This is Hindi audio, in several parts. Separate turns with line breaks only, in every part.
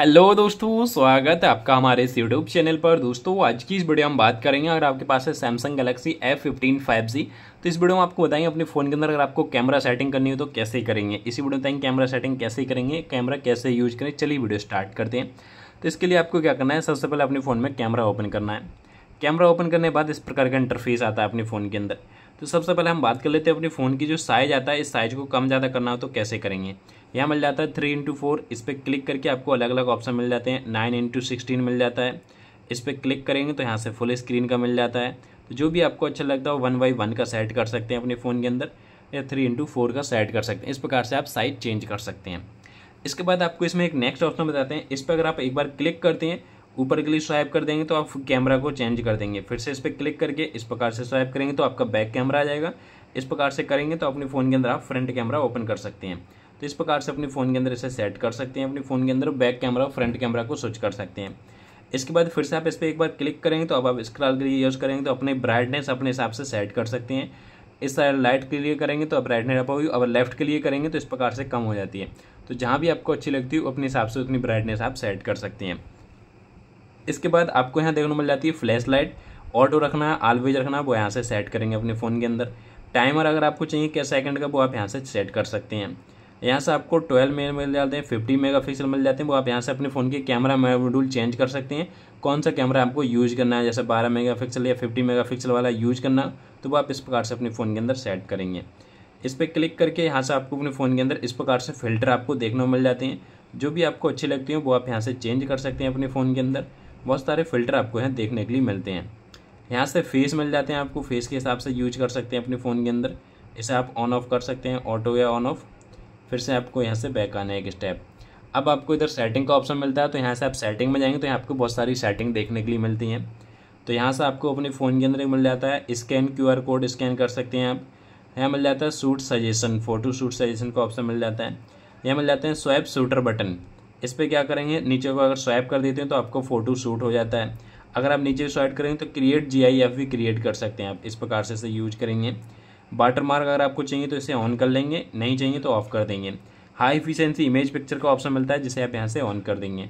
हेलो दोस्तों स्वागत है आपका हमारे इस यूट्यूब चैनल पर दोस्तों आज की इस वीडियो हम बात करेंगे अगर आपके पास है Samsung Galaxy F fifteen five G तो इस वीडियो में आपको बताएंगे अपने फ़ोन के अंदर अगर आपको कैमरा सेटिंग करनी हो तो कैसे करेंगे इसी वीडियो बताएंगे कैमरा सेटिंग कैसे करेंगे कैमरा कैसे यूज करें चलिए वीडियो स्टार्ट करते हैं तो इसके लिए आपको क्या करना है सबसे पहले अपने फ़ोन में कैमरा ओपन करना है कैमरा ओपन करने के बाद इस प्रकार का इंटरफेस आता है अपने फ़ोन के अंदर तो सबसे पहले हम बात कर लेते हैं अपने फ़ोन की जो साइज़ आता है इस साइज़ को कम ज़्यादा करना हो तो कैसे करेंगे यहाँ मिल जाता है थ्री इंटू फोर इस पर क्लिक करके आपको अलग अलग ऑप्शन मिल जाते हैं नाइन इंटू सिक्सटीन मिल जाता है इस पर क्लिक करेंगे तो यहाँ से फुल स्क्रीन का मिल जाता है तो जो भी आपको अच्छा लगता हो वन बाई वन का सेट कर सकते हैं अपने फ़ोन के अंदर या थ्री इंटू फोर का सेट कर सकते हैं इस प्रकार से आप साइज चेंज कर सकते हैं इसके बाद आपको इसमें एक नेक्स्ट ऑप्शन बताते हैं इस पर अगर आप एक बार क्लिक करते हैं ऊपर के लिए स्वाइप कर देंगे तो आप कैमरा को चेंज कर देंगे फिर से इस पर क्लिक करके इस प्रकार से स्वाइप करेंगे तो आपका बैक कैमरा आ जाएगा इस प्रकार से करेंगे तो अपने फ़ोन के अंदर आप फ्रंट कैमरा ओपन कर सकते हैं तो इस प्रकार से अपने फ़ोन के अंदर इसे सेट कर सकते हैं अपने फ़ोन के अंदर बैक कैमरा और फ्रंट कैमरा को स्विच कर सकते हैं इसके बाद फिर से आप इस पर एक बार क्लिक करेंगे तो अब आप स्क्रॉल के लिए यूज़ करेंगे तो अपने ब्राइटनेस अपने हिसाब से सेट कर सकते हैं इस लाइट के लिए करेंगे तो आप ब्राइटनेस अप होगी अब लेफ्ट के लिए करेंगे तो इस प्रकार से कम हो जाती है तो जहाँ भी आपको अच्छी लगती है अपने हिसाब से उतनी ब्राइटनेस आप सेट कर सकते हैं इसके बाद आपको यहाँ देखने को मिल जाती है फ्लैश लाइट ऑटो रखना है ऑलवेज रखना वो यहाँ से सेट करेंगे अपने फ़ोन के अंदर टाइमर अगर आपको चाहिए क्या सेकंड का वो आप यहाँ से सेट कर सकते हैं यहाँ से आपको 12 मेगा मिल जाते हैं 50 मेगापिक्सल मिल जाते हैं वो आप यहाँ से अपने फ़ोन के कैमरा मॉड्यूल चेंज कर सकते हैं कौन सा कैमरा आपको यूज करना है जैसे 12 मेगापिक्सल या 50 मेगापिक्सल वाला यूज करना तो वो आप इस प्रकार से अपने फ़ोन के अंदर सेट करेंगे इस पर क्लिक करके यहाँ से आपको अपने फ़ोन के अंदर इस प्रकार से फिल्टर आपको देखने को मिल जाते हैं जो भी आपको अच्छे लगते हैं वो आप यहाँ से चेंज कर सकते हैं अपने फ़ोन के अंदर बहुत सारे फिल्टर आपको यहाँ देखने के लिए मिलते हैं यहाँ से फेस मिल जाते हैं आपको फेस के हिसाब से यूज कर सकते हैं अपने फ़ोन के अंदर इसे आप ऑन ऑफ कर सकते हैं ऑटो या ऑन ऑफ फिर से आपको यहाँ से बैक आना है एक स्टेप अब आपको इधर सेटिंग का ऑप्शन मिलता है तो यहाँ से आप सेटिंग में जाएंगे तो यहाँ आपको बहुत सारी सेटिंग देखने के लिए मिलती हैं तो यहाँ से आपको अपने फ़ोन के अंदर मिल जाता है स्कैन क्यूआर कोड स्कैन कर सकते हैं आप यहाँ मिल जाता है shot suggestion photo shot suggestion का ऑप्शन मिल जाता है यहाँ मिल जाते हैं स्वैप सूटर बटन इस पर क्या करेंगे नीचे को अगर स्वाइप कर देते हैं तो आपको फ़ोटो शूट हो जाता है अगर आप नीचे स्वाइप करेंगे तो क्रिएट जी भी क्रिएट कर सकते हैं आप इस प्रकार से इसे यूज करेंगे वाटर मार्क अगर आपको चाहिए तो इसे ऑन कर लेंगे नहीं चाहिए तो ऑफ कर देंगे हाई इफिशेंसी इमेज पिक्चर का ऑप्शन मिलता है जिसे आप यहाँ से ऑन कर देंगे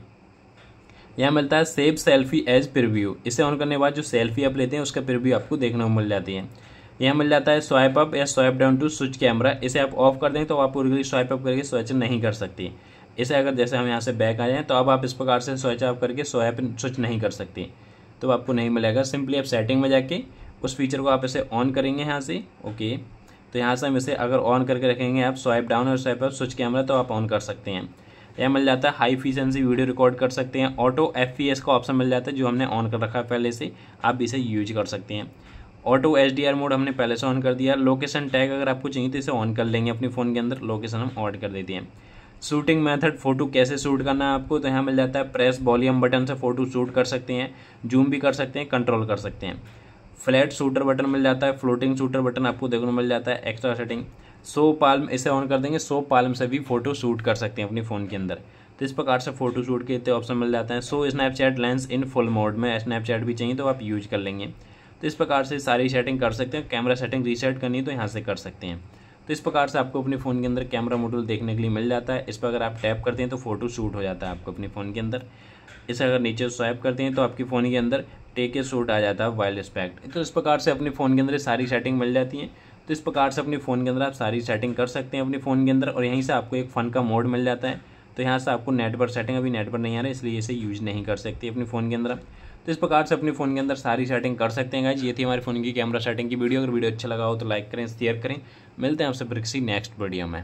यहाँ मिलता है सेव सेल्फी एज प्रिव्यू इसे ऑन करने के बाद जो सेल्फी आप लेते हैं उसका प्रिव्यू आपको देखने को मिल जाती है यहाँ मिल जाता है स्वाइप अप या swipe down to switch camera इसे आप ऑफ कर दें तो आप पूरी स्वाइप अप करके स्विच नहीं कर सकती इसे अगर जैसे हम यहाँ से बैक आ जाएँ तो अब आप इस प्रकार से स्विच ऑफ करके स्वैप स्विच नहीं कर सकते तो आपको नहीं मिलेगा सिंपली आप सेटिंग में जाके उस फीचर को आप इसे ऑन करेंगे यहाँ से ओके तो यहाँ से हम इसे अगर ऑन करके रखेंगे आप स्वाइप डाउन और स्वाइप अप स्विच कैमरा तो आप ऑन कर सकते हैं तो यह मिल जाता है हाई फीसेंसी वीडियो रिकॉर्ड कर सकते हैं ऑटो एफ का ऑप्शन मिल जाता है जो हमने ऑन कर रखा है पहले से आप इसे यूज कर सकते हैं auto H D R mode हमने पहले से ऑन कर दिया लोकेशन टैग अगर आपको चाहिए तो इसे ऑन कर लेंगे अपने फ़ोन के अंदर लोकेशन हम ऑड कर देते हैं शूटिंग मेथड फ़ोटो कैसे शूट करना है आपको तो यहाँ मिल जाता है प्रेस वॉल्यूम बटन से फ़ोटो शूट कर सकते हैं जूम भी कर सकते हैं कंट्रोल कर सकते हैं फ्लैट शूटर बटन मिल जाता है फ्लोटिंग शूटर बटन आपको देखने को मिल जाता है एक्स्ट्रा सेटिंग सो पालम इसे ऑन कर देंगे सो पालम से भी फ़ोटो शूट कर सकते हैं अपनी फ़ोन के अंदर तो इस प्रकार से फ़ोटो शूट के इतने ऑप्शन मिल जाते हैं so Snapchat lens in full mode में स्नैपचैट भी चाहिए तो आप यूज कर लेंगे तो इस प्रकार से सारी सेटिंग कर सकते हैं कैमरा सेटिंग रीसेट करनी है तो यहाँ से कर सकते हैं तो इस प्रकार से आपको अपने फ़ोन के अंदर कैमरा मॉड्यूल देखने के लिए मिल जाता है इस पर अगर आप टैप करते हैं तो फोटो शूट हो जाता है आपको अपने फ़ोन के अंदर इसे अगर नीचे स्वाइप करते हैं तो आपके फ़ोन के अंदर टेक ए शूट आ जाता है वाइल्ड एस्पेक्ट तो इस प्रकार से अपने फ़ोन के अंदर सारी सेटिंग मिल जाती हैं तो इस प्रकार से अपने फ़ोन के अंदर आप सारी सेटिंग कर सकते हैं अपने फ़ोन के अंदर और यहीं से आपको एक फन का मोड मिल जाता है तो यहाँ से आपको नेट पर सेटिंग अभी नेट पर नहीं आ रहा है इसलिए इसे यूज नहीं कर सकते अपने फ़ोन के अंदर इस प्रकार से अपने फ़ोन के अंदर सारी सेटिंग कर सकते हैं गाइज ये थी हमारे फ़ोन की कैमरा सेटिंग की वीडियो अगर वीडियो अच्छा लगा हो तो लाइक करें शेयर करें मिलते हैं आपसे ब्रिक्सी नेक्स्ट वीडियो में